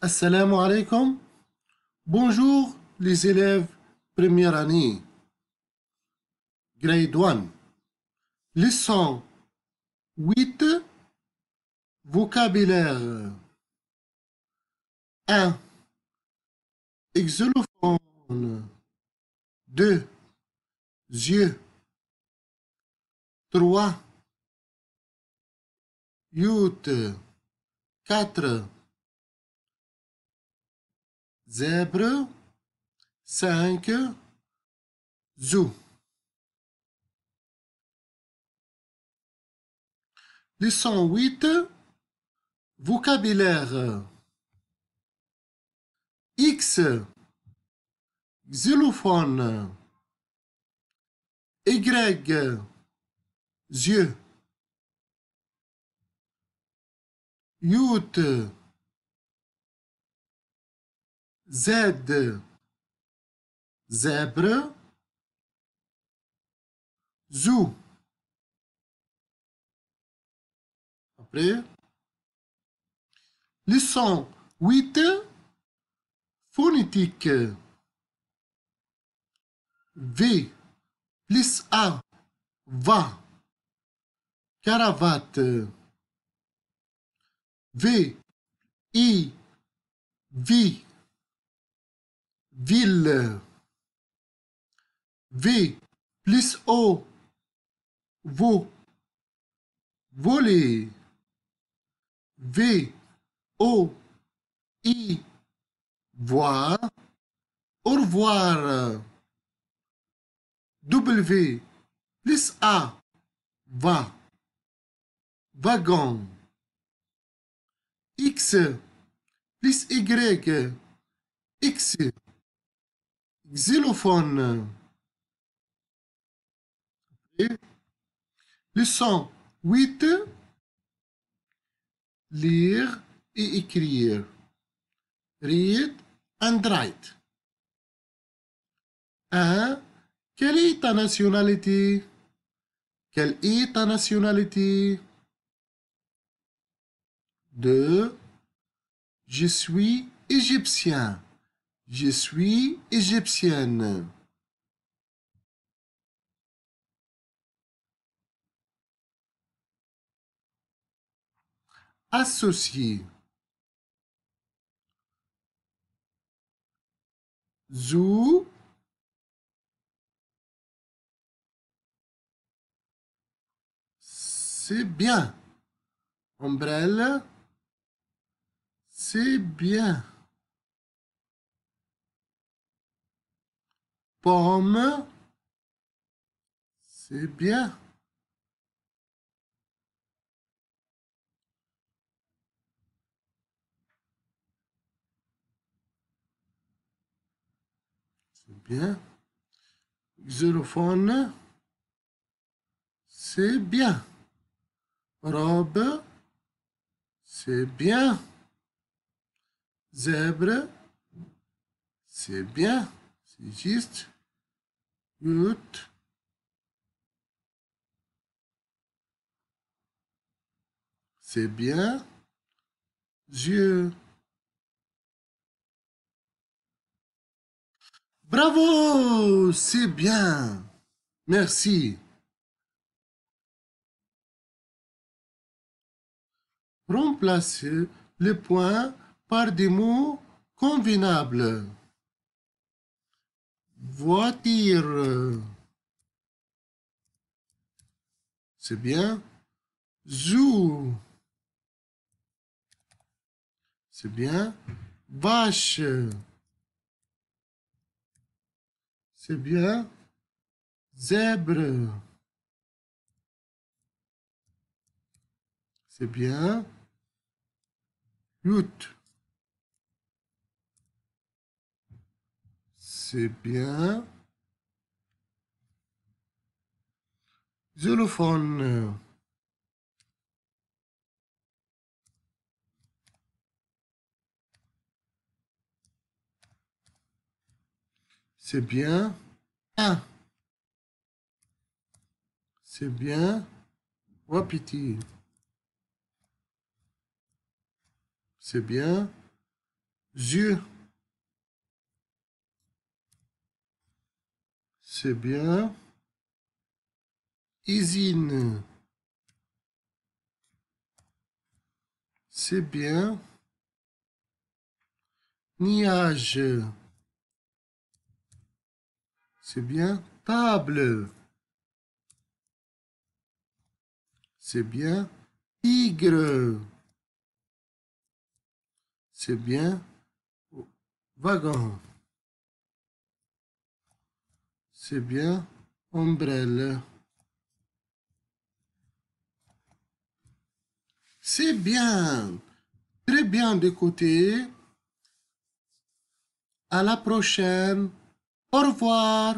Assalamu alaikum. Bonjour les élèves première année. Grade 1. Leçon 8. Vocabulaire 1. Exulophone 2, Zieu 3, Youth 4, Zebru 5, Zoo. Lesson 8, vocabulaire. X, xylophone, Y, yeux, Yout, Z, zèbre, Zou. Après, leçon 8, phonétique V plus A va caravate V I v ville V plus O vo voler V O I voir, au revoir. W plus A, va, wagon. X plus Y, X, xylophone. Et le 8, lire et écrire. Read right. Hein? 1. Quelle est ta nationalité? Quelle est ta nationalité? 2. Je suis égyptien. Je suis égyptienne. associé. zoo C'est bien. Ombrelle. C'est bien. Pomme. C'est bien. bien. Xylophone. C'est bien. Robe. C'est bien. Zèbre. C'est bien. C'est juste. goutte, C'est bien. Dieu. Bravo, c'est bien. Merci. Remplacez les points par des mots convenables. Voiture. C'est bien. Zoo. C'est bien. Vache. C'est bien. Zèbre. C'est bien. Yout. C'est bien. Xylophone. C'est bien. un. Ah. C'est bien. Wapiti. C'est bien. Zu. C'est bien. Isine. C'est bien. Niage. C'est bien table. C'est bien tigre. C'est bien wagon. C'est bien ombrelle. C'est bien. Très bien d'écouter. À la prochaine. Au revoir!